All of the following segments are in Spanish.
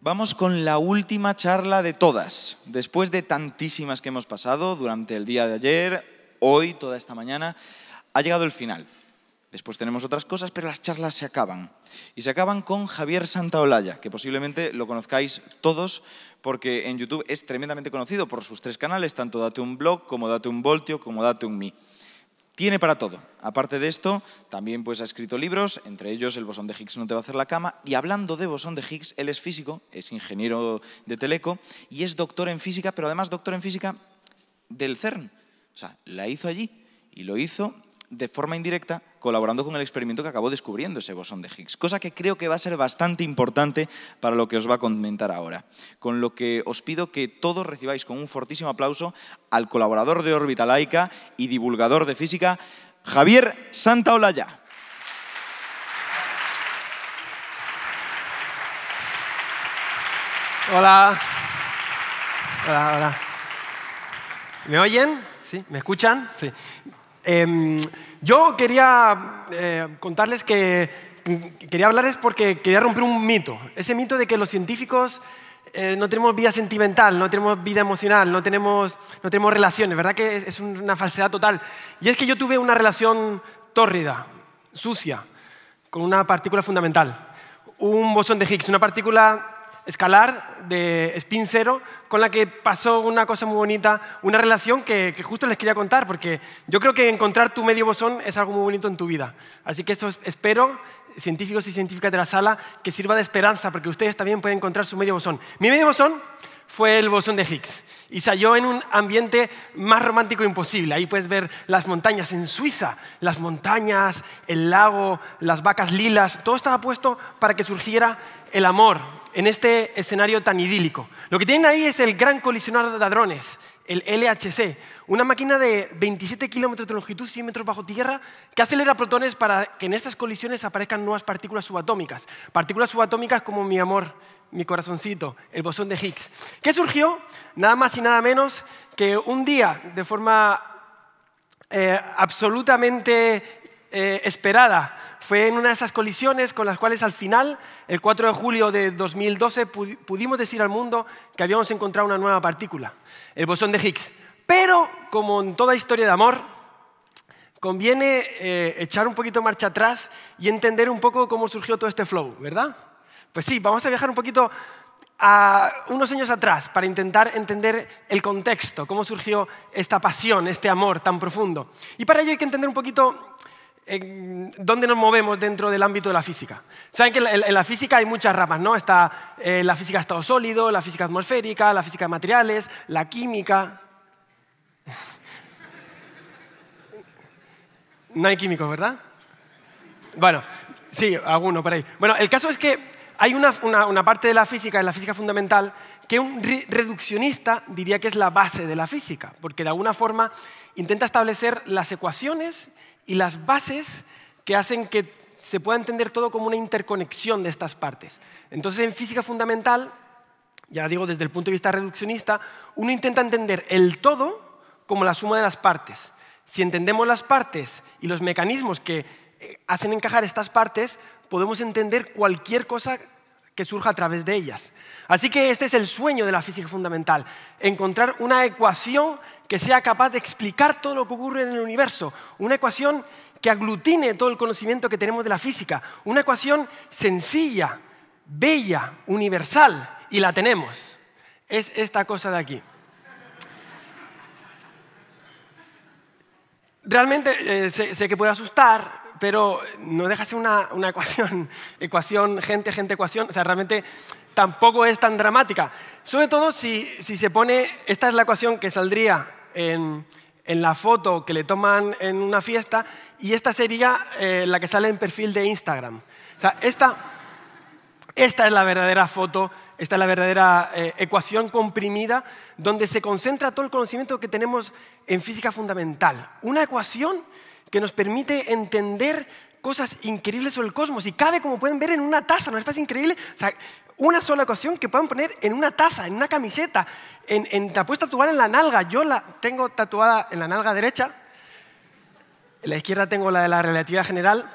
Vamos con la última charla de todas. Después de tantísimas que hemos pasado durante el día de ayer, hoy, toda esta mañana, ha llegado el final. Después tenemos otras cosas, pero las charlas se acaban. Y se acaban con Javier Santaolalla, que posiblemente lo conozcáis todos, porque en YouTube es tremendamente conocido por sus tres canales, tanto Date un Blog, como Date un Voltio, como Date un Mi. Tiene para todo. Aparte de esto, también pues, ha escrito libros, entre ellos El bosón de Higgs no te va a hacer la cama. Y hablando de bosón de Higgs, él es físico, es ingeniero de teleco y es doctor en física, pero además doctor en física del CERN. O sea, la hizo allí y lo hizo de forma indirecta colaborando con el experimento que acabó descubriendo ese bosón de Higgs, cosa que creo que va a ser bastante importante para lo que os va a comentar ahora. Con lo que os pido que todos recibáis con un fortísimo aplauso al colaborador de órbita laica y divulgador de física, Javier Santaolalla. Hola. Hola, hola. ¿Me oyen? ¿Sí? ¿Me escuchan? Sí. Em, yo quería eh, contarles que quería hablarles porque quería romper un mito, ese mito de que los científicos eh, no tenemos vida sentimental, no tenemos vida emocional, no tenemos, no tenemos relaciones, ¿verdad? Que es una falsedad total. Y es que yo tuve una relación tórrida, sucia, con una partícula fundamental, un bosón de Higgs, una partícula escalar de Spin cero, con la que pasó una cosa muy bonita, una relación que, que, justo les quería contar, porque yo creo que encontrar tu medio bosón es algo muy bonito en tu vida. Así que eso espero, científicos y científicas de la sala, que sirva de esperanza, porque ustedes también pueden encontrar su medio bosón. Mi medio bosón fue el bosón de Higgs y salió en un ambiente más romántico imposible. Ahí puedes ver las montañas en Suiza, las montañas, el lago, las vacas lilas, todo estaba puesto para que surgiera el amor en este escenario tan idílico. Lo que tienen ahí es el gran colisionador de ladrones, el LHC, una máquina de 27 kilómetros de longitud, 100 metros bajo tierra, que acelera protones para que en estas colisiones aparezcan nuevas partículas subatómicas. Partículas subatómicas como mi amor, mi corazoncito, el bosón de Higgs. ¿Qué surgió? Nada más y nada menos que un día, de forma eh, absolutamente eh, esperada. Fue en una de esas colisiones con las cuales al final, el 4 de julio de 2012, pudimos decir al mundo que habíamos encontrado una nueva partícula, el bosón de Higgs. Pero, como en toda historia de amor, conviene eh, echar un poquito marcha atrás y entender un poco cómo surgió todo este flow, ¿verdad? Pues sí, vamos a viajar un poquito a unos años atrás para intentar entender el contexto, cómo surgió esta pasión, este amor tan profundo. Y para ello hay que entender un poquito ¿dónde nos movemos dentro del ámbito de la física? Saben que en la, física hay muchas ramas, ¿no? Está eh, la física de estado sólido, la física atmosférica, la física de materiales, la química. no hay químicos, ¿verdad? Bueno, sí, alguno por ahí. Bueno, el caso es que hay una, parte de la física, de la física fundamental, que un reduccionista diría que es la base de la física, porque de alguna forma intenta establecer las ecuaciones y las bases que hacen que se pueda entender todo como una interconexión de estas partes. Entonces, en física fundamental, ya digo desde el punto de vista reduccionista, uno intenta entender el todo como la suma de las partes. Si entendemos las partes y los mecanismos que eh, hacen encajar estas partes, podemos entender cualquier cosa que surja a través de ellas. Así que este es el sueño de la física fundamental, encontrar una ecuación que sea capaz de explicar todo lo que ocurre en el universo, una ecuación que aglutine todo el conocimiento que tenemos de la física, una ecuación sencilla, bella, universal, y la tenemos. Es esta cosa de aquí. Realmente eh, sé que puede asustar, pero no deja ser una, ecuación, ecuación, gente, gente, ecuación, o sea, realmente tampoco es tan dramática. Sobre todo si, se pone, esta es la ecuación que saldría en, la foto que le toman en una fiesta y esta sería eh, la que sale en perfil de Instagram. O sea, esta, esta es la verdadera foto, esta es la verdadera eh, ecuación comprimida donde se concentra todo el conocimiento que tenemos en física fundamental. Una ecuación que nos permite entender cosas increíbles sobre el cosmos y cabe, como pueden ver, en una taza, ¿no es increíble? O sea, una sola ecuación que puedan poner en una taza, en una camiseta, en, la puedes tatuar en la nalga. Yo la tengo tatuada en la nalga derecha, en la izquierda tengo la de la relatividad general.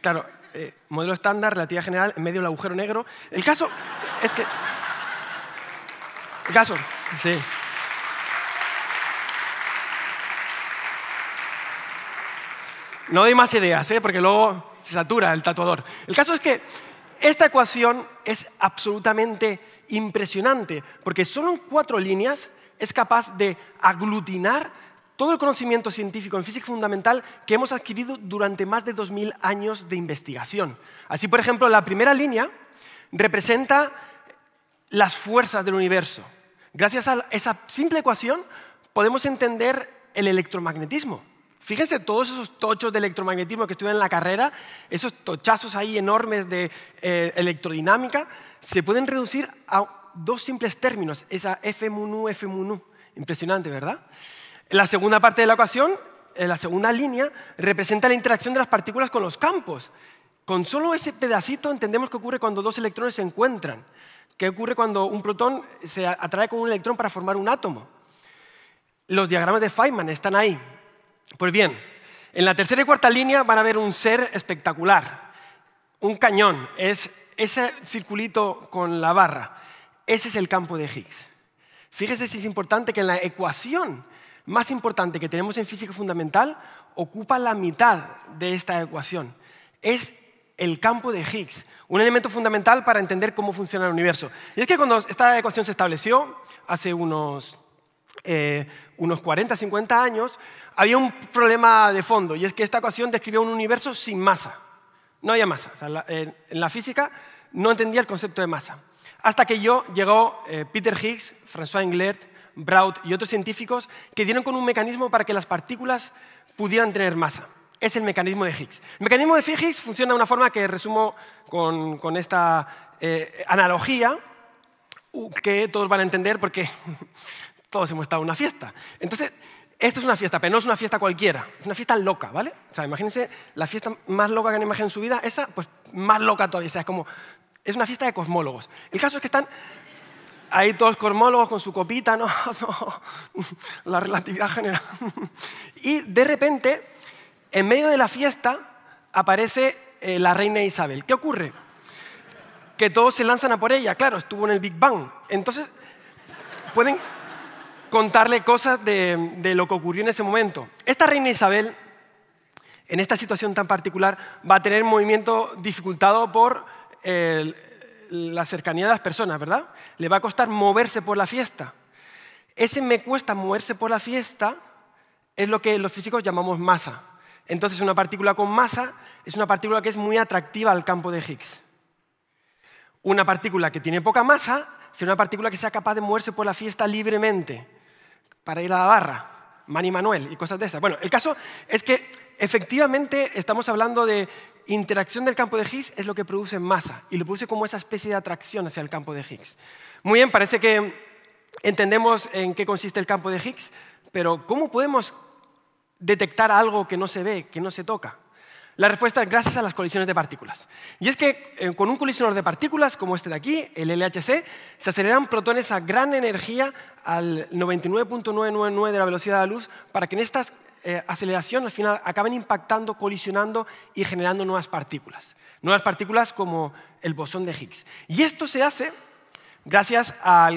Claro, eh, modelo estándar, relatividad general, en medio el agujero negro. El caso es que... El caso, sí. No doy más ideas, ¿eh? porque luego se satura el tatuador. El caso es que esta ecuación es absolutamente impresionante, porque solo en cuatro líneas es capaz de aglutinar todo el conocimiento científico en física fundamental que hemos adquirido durante más de 2.000 años de investigación. Así, por ejemplo, la primera línea representa las fuerzas del universo. Gracias a esa simple ecuación podemos entender el electromagnetismo. Fíjense todos esos tochos de electromagnetismo que estuvieron en la carrera, esos tochazos ahí enormes de eh, electrodinámica, se pueden reducir a dos simples términos, esa F mu F mu Impresionante, ¿verdad? La segunda parte de la ecuación, eh, la segunda línea, representa la interacción de las partículas con los campos. Con solo ese pedacito entendemos qué ocurre cuando dos electrones se encuentran, qué ocurre cuando un protón se atrae con un electrón para formar un átomo. Los diagramas de Feynman están ahí, pues bien, en la tercera y cuarta línea van a ver un ser espectacular, un cañón, es ese circulito con la barra. Ese es el campo de Higgs. Fíjese si es importante que en la ecuación más importante que tenemos en física fundamental ocupa la mitad de esta ecuación. Es el campo de Higgs, un elemento fundamental para entender cómo funciona el universo. Y es que cuando esta ecuación se estableció hace unos eh, unos 40, 50 años, había un problema de fondo, y es que esta ecuación describía un universo sin masa. No había masa. en, la, física no entendía el concepto de masa. Hasta que yo llegó eh, Peter Higgs, François Englert, Braut y otros científicos que dieron con un mecanismo para que las partículas pudieran tener masa. Es el mecanismo de Higgs. El mecanismo de Higgs funciona de una forma que resumo con, esta eh, analogía que todos van a entender porque todos hemos estado en una fiesta. Entonces, esto es una fiesta, pero no es una fiesta cualquiera, es una fiesta loca, ¿vale? O sea, imagínense la fiesta más loca que han imaginado en su vida, esa, pues más loca todavía, o sea, es como, es una fiesta de cosmólogos. El caso es que están ahí todos cosmólogos con su copita, ¿no? la relatividad general. Y de repente, en medio de la fiesta, aparece eh, la reina Isabel. ¿Qué ocurre? Que todos se lanzan a por ella, claro, estuvo en el Big Bang. Entonces, pueden contarle cosas de, lo que ocurrió en ese momento. Esta reina Isabel, en esta situación tan particular, va a tener movimiento dificultado por la cercanía de las personas, ¿verdad? Le va a costar moverse por la fiesta. Ese me cuesta moverse por la fiesta es lo que los físicos llamamos masa. Entonces una partícula con masa es una partícula que es muy atractiva al campo de Higgs. Una partícula que tiene poca masa será una partícula que sea capaz de moverse por la fiesta libremente para ir a la barra, Manny Manuel y cosas de esas. Bueno, el caso es que efectivamente estamos hablando de interacción del campo de Higgs es lo que produce masa y lo produce como esa especie de atracción hacia el campo de Higgs. Muy bien, parece que entendemos en qué consiste el campo de Higgs, pero ¿cómo podemos detectar algo que no se ve, que no se toca? La respuesta es gracias a las colisiones de partículas. Y es que eh, con un colisionador de partículas como este de aquí, el LHC, se aceleran protones a gran energía al 99.999 de la velocidad de la luz para que en esta eh, aceleraciones aceleración al final acaben impactando, colisionando y generando nuevas partículas. Nuevas partículas como el bosón de Higgs. Y esto se hace gracias a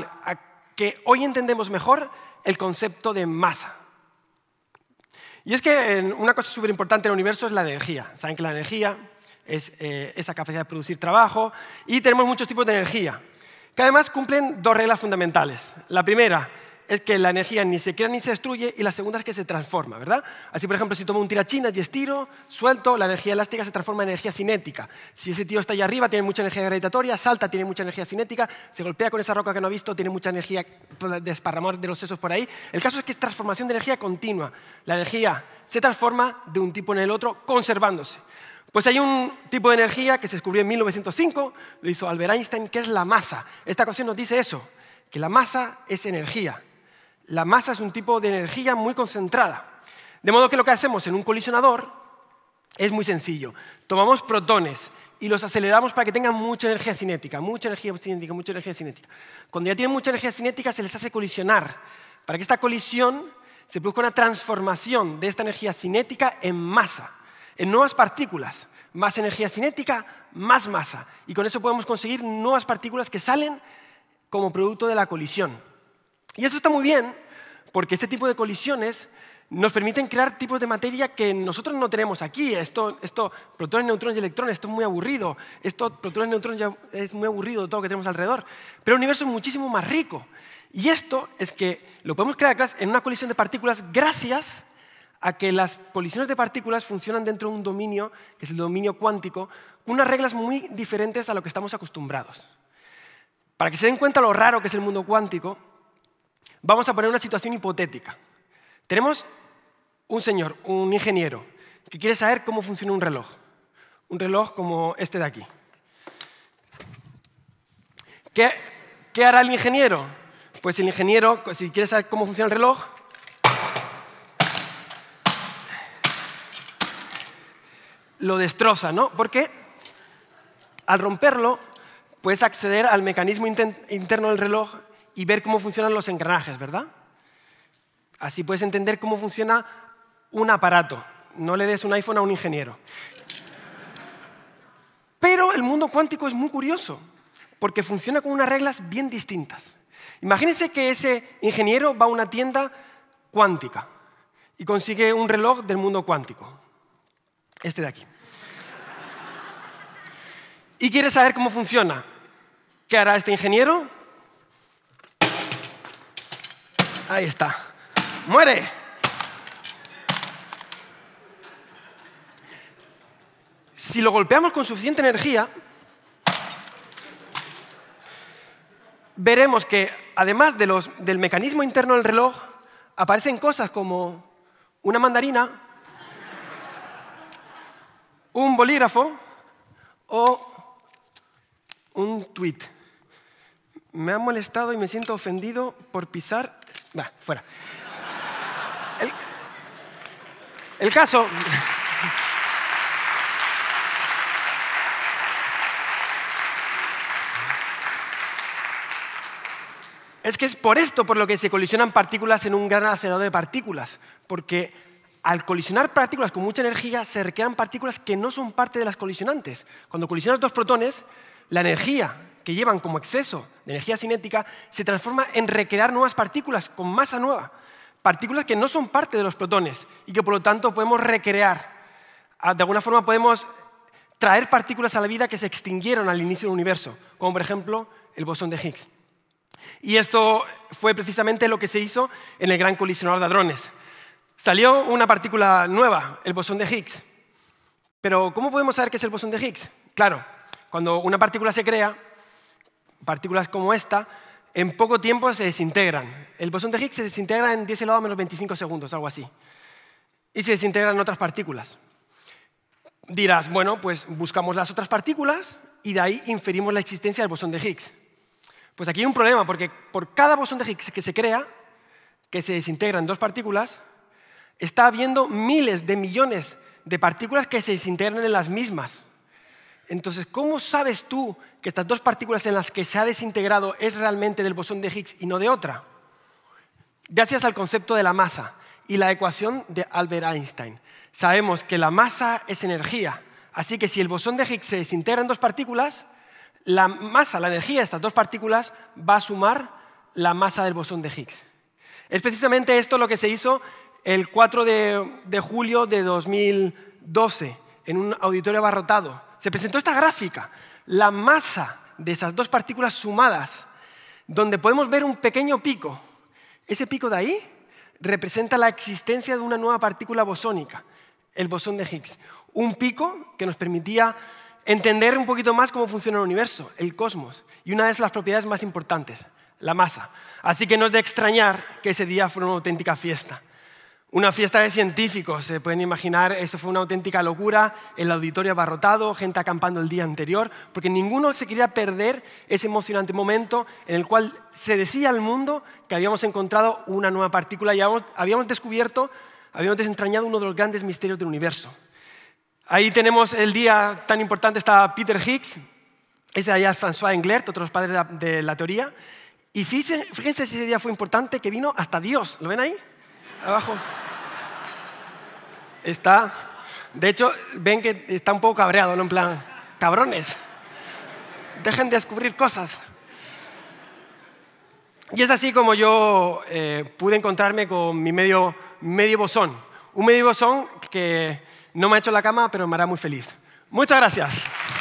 que hoy entendemos mejor el concepto de masa. Y es que una cosa súper importante en el universo es la energía. Saben que la energía es eh, esa capacidad de producir trabajo y tenemos muchos tipos de energía, que además cumplen dos reglas fundamentales. La primera es que la energía ni se crea ni se destruye y la segunda es que se transforma, ¿verdad? Así, por ejemplo, si tomo un tirachinas y estiro, suelto, la energía elástica se transforma en energía cinética. Si ese tío está allá arriba, tiene mucha energía gravitatoria, salta, tiene mucha energía cinética, se golpea con esa roca que no ha visto, tiene mucha energía pues, desparramada de los sesos por ahí. El caso es que es transformación de energía continua. La energía se transforma de un tipo en el otro conservándose. Pues hay un tipo de energía que se descubrió en 1905, lo hizo Albert Einstein, que es la masa. Esta ecuación nos dice eso, que la masa es energía. La masa es un tipo de energía muy concentrada. De modo que lo que hacemos en un colisionador es muy sencillo. Tomamos protones y los aceleramos para que tengan mucha energía cinética, mucha energía cinética, mucha energía cinética. Cuando ya tienen mucha energía cinética se les hace colisionar para que esta colisión se produzca una transformación de esta energía cinética en masa, en nuevas partículas. Más energía cinética, más masa. Y con eso podemos conseguir nuevas partículas que salen como producto de la colisión. Y eso está muy bien, porque este tipo de colisiones nos permiten crear tipos de materia que nosotros no tenemos aquí. Esto, esto protones, neutrones y electrones, esto es muy aburrido. Esto, protones, neutrones, es muy aburrido todo lo que tenemos alrededor. Pero el universo es muchísimo más rico. Y esto es que lo podemos crear en una colisión de partículas gracias a que las colisiones de partículas funcionan dentro de un dominio, que es el dominio cuántico, con unas reglas muy diferentes a lo que estamos acostumbrados. Para que se den cuenta lo raro que es el mundo cuántico, Vamos a poner una situación hipotética. Tenemos un señor, un ingeniero, que quiere saber cómo funciona un reloj. Un reloj como este de aquí. ¿Qué, hará el ingeniero? Pues el ingeniero, si quiere saber cómo funciona el reloj, lo destroza, ¿no? Porque al romperlo, puedes acceder al mecanismo interno del reloj y ver cómo funcionan los engranajes, ¿verdad? Así puedes entender cómo funciona un aparato. No le des un iPhone a un ingeniero. Pero el mundo cuántico es muy curioso, porque funciona con unas reglas bien distintas. Imagínense que ese ingeniero va a una tienda cuántica y consigue un reloj del mundo cuántico, este de aquí. Y quiere saber cómo funciona. ¿Qué hará este ingeniero? Ahí está. Muere. Si lo golpeamos con suficiente energía, veremos que además del mecanismo interno del reloj, aparecen cosas como una mandarina, un bolígrafo o un tweet. Me ha molestado y me siento ofendido por pisar Va, fuera. El, caso... Es que es por esto por lo que se colisionan partículas en un gran acelerador de partículas, porque al colisionar partículas con mucha energía se recrean partículas que no son parte de las colisionantes. Cuando colisionas dos protones, la energía que llevan como exceso de energía cinética se transforma en recrear nuevas partículas con masa nueva, partículas que no son parte de los protones y que por lo tanto podemos recrear. Ah, de alguna forma podemos traer partículas a la vida que se extinguieron al inicio del universo, como por ejemplo el bosón de Higgs. Y esto fue precisamente lo que se hizo en el gran colisionador de hadrones. Salió una partícula nueva, el bosón de Higgs. Pero ¿cómo podemos saber qué es el bosón de Higgs? Claro, cuando una partícula se crea, partículas como esta en poco tiempo se desintegran. El bosón de Higgs se desintegra en 10 elevado a menos 25 segundos, algo así. Y se desintegran otras partículas. Dirás, bueno, pues buscamos las otras partículas y de ahí inferimos la existencia del bosón de Higgs. Pues aquí hay un problema, porque por cada bosón de Higgs que se crea, que se desintegra en dos partículas, está habiendo miles de millones de partículas que se desintegran en las mismas. Entonces, ¿cómo sabes tú que estas dos partículas en las que se ha desintegrado es realmente del bosón de Higgs y no de otra? Gracias al concepto de la masa y la ecuación de Albert Einstein. Sabemos que la masa es energía, así que si el bosón de Higgs se desintegra en dos partículas, la masa, la energía de estas dos partículas va a sumar la masa del bosón de Higgs. Es precisamente esto lo que se hizo el 4 de, de julio de 2012 en un auditorio abarrotado se presentó esta gráfica, la masa de esas dos partículas sumadas, donde podemos ver un pequeño pico. Ese pico de ahí representa la existencia de una nueva partícula bosónica, el bosón de Higgs. Un pico que nos permitía entender un poquito más cómo funciona el universo, el cosmos, y una de las propiedades más importantes, la masa. Así que no es de extrañar que ese día fuera una auténtica fiesta. Una fiesta de científicos, se pueden imaginar, eso fue una auténtica locura, el auditorio abarrotado, gente acampando el día anterior, porque ninguno se quería perder ese emocionante momento en el cual se decía al mundo que habíamos encontrado una nueva partícula y habíamos, descubierto, habíamos desentrañado uno de los grandes misterios del universo. Ahí tenemos el día tan importante, está Peter Higgs, ese allá es François Englert, otros padres de la, teoría, y fíjense si ese día fue importante que vino hasta Dios, ¿lo ven ahí? abajo. Está. De hecho, ven que está un poco cabreado, ¿no? En plan, cabrones, dejen de descubrir cosas. Y es así como yo eh, pude encontrarme con mi medio, medio bosón. Un medio bosón que no me ha hecho la cama, pero me hará muy feliz. Muchas gracias.